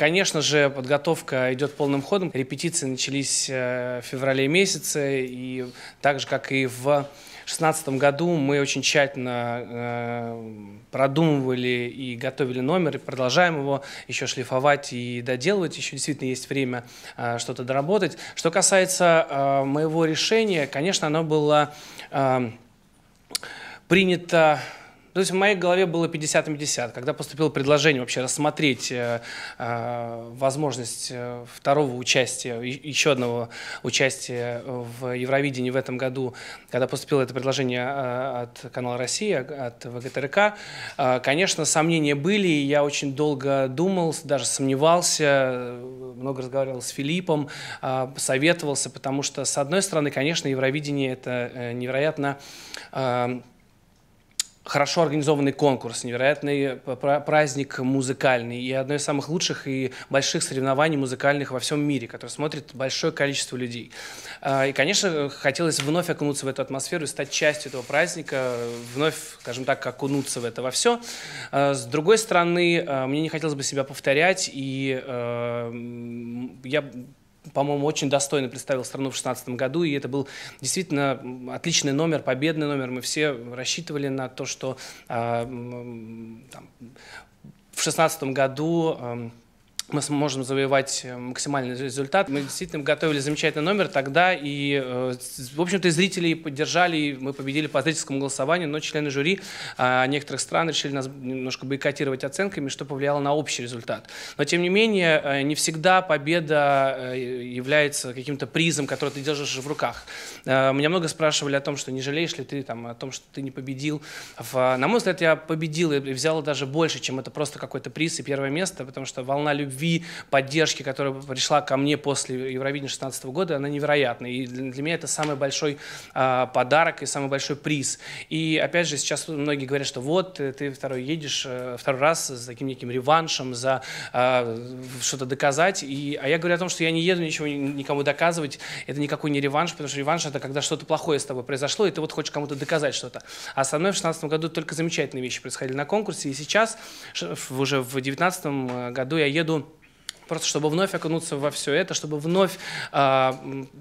Конечно же, подготовка идет полным ходом. Репетиции начались э, в феврале месяце, и так же, как и в 2016 году мы очень тщательно э, продумывали и готовили номер, и продолжаем его еще шлифовать и доделывать. Еще действительно есть время э, что-то доработать. Что касается моего решения, конечно, оно было принято то есть в моей голове было 50 на 50. Когда поступило предложение вообще рассмотреть э, э возможность э, второго участия, еще одного участия в Евровидении в этом году, когда поступило это предложение э, от канала «Россия», от ВГТРК, э, конечно, сомнения были, и я очень долго думал, даже сомневался, много разговаривал с Филиппом, э, советовался, потому что, с одной стороны, конечно, Евровидение – это невероятно э, хорошо организованный конкурс, невероятный э, праздник музыкальный и одно из самых лучших и больших соревнований музыкальных во всем мире, который смотрит большое количество людей. А, и, конечно, хотелось вновь окунуться в эту атмосферу и стать частью этого праздника, вновь, скажем так, окунуться в это во все. А, с другой стороны, а, мне не хотелось бы себя повторять, и я по-моему, очень достойно представил страну в 2016 году, и это был действительно отличный номер, победный номер. Мы все рассчитывали на то, что э, там, в 2016 году... Э, мы сможем завоевать э, максимальный результат. Мы действительно готовили замечательный номер тогда, и, э, в общем-то, и зрители поддержали, и мы победили по зрительскому голосованию, но члены жюри а, некоторых стран решили нас немножко бойкотировать оценками, что повлияло на общий результат. Но, тем не менее, э, не всегда победа является каким-то призом, который ты держишь в руках. Меня много спрашивали о том, что не жалеешь ли ты, там, о том, что ты не победил. на мой взгляд, я победил и взял даже больше, чем это просто какой-то приз и первое место, потому что волна любви любви, поддержки, которая пришла ко мне после Евровидения 16 года, она невероятная И для меня это самый большой а, подарок и самый большой приз. И опять же, сейчас многие говорят, что вот э, ты второй едешь, э, второй раз с таким неким реваншем за а, что-то доказать. И, а я говорю о том, что я не еду ничего никому доказывать. Это никакой не реванш, потому что реванш это когда что-то плохое с тобой произошло, и ты вот хочешь кому-то доказать что-то. А со мной в 16 году только замечательные вещи происходили на конкурсе. И сейчас, уже в 19 э, году я еду просто чтобы вновь окунуться во все это, чтобы вновь э,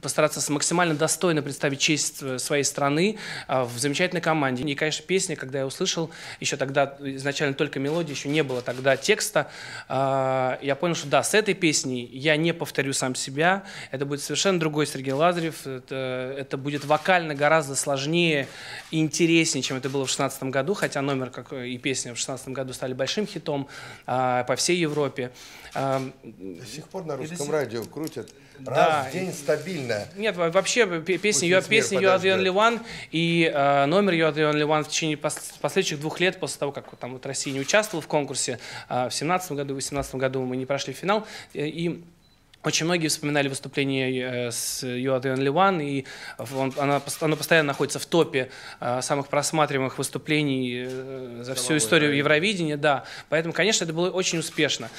постараться максимально достойно представить честь э, своей страны э, в замечательной команде. И, конечно, песня, когда я услышал, еще тогда изначально только мелодия, еще не было тогда текста, э, я понял, что да, с этой песней я не повторю сам себя, это будет совершенно другой Сергей Лазарев, это, это будет вокально гораздо сложнее и интереснее, чем это было в 2016 году, хотя номер как и песня в 2016 году стали большим хитом э, по всей Европе. До сих пор на русском сих... радио крутят да. раз в день стабильно. Нет, вообще песня ее, а-, песня You Are The Only One и э, номер You Are The Only One в течение пос последующих двух лет после того, как вот там вот Россия не участвовала в конкурсе, э, в семнадцатом году в восемнадцатом году мы не прошли финал, э, и очень многие вспоминали выступление э, с You Are The Only One, и он, она, оно постоянно находится в топе э, самых просматриваемых выступлений э, за всю историю Евровидения, да. Поэтому, конечно, это было очень успешно.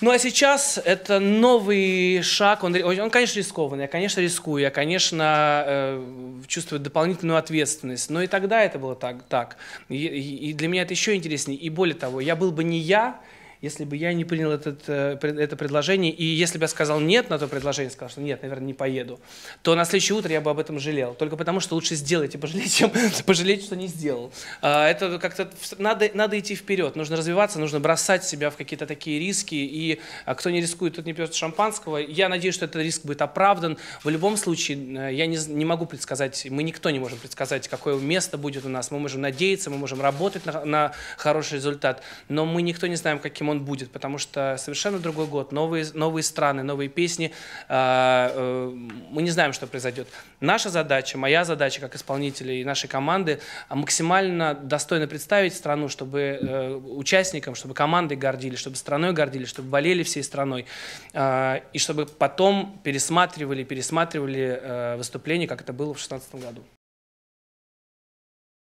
Ну а сейчас это новый шаг, он, он конечно, рискованный, я, конечно, рискую, я, конечно, э, чувствую дополнительную ответственность, но и тогда это было так. так. И, и для меня это еще интереснее, и более того, я был бы не я, если бы я не принял этот, э, это предложение, и если бы я сказал нет на то предложение, сказал, что нет, наверное, не поеду, то на следующее утро я бы об этом жалел. Только потому, что лучше сделать и пожалеть, чем пожалеть, что не сделал. А, это как-то надо, надо идти вперед, нужно развиваться, нужно бросать себя в какие-то такие риски, и а, кто не рискует, тот не пьет шампанского. Я надеюсь, что этот риск будет оправдан. В любом случае, э, я не, не могу предсказать, мы никто не можем предсказать, какое место будет у нас. Мы можем надеяться, мы можем работать на, на хороший результат, но мы никто не знаем, каким он будет, потому что совершенно другой год, новые, новые страны, новые песни, а, э, мы не знаем, что произойдет. Наша задача, моя задача как исполнителей и нашей команды а, максимально достойно представить страну, чтобы э, участникам, чтобы командой гордились, чтобы страной гордились, чтобы болели всей страной, а, и чтобы потом пересматривали, пересматривали э, выступление, как это было в 2016 году.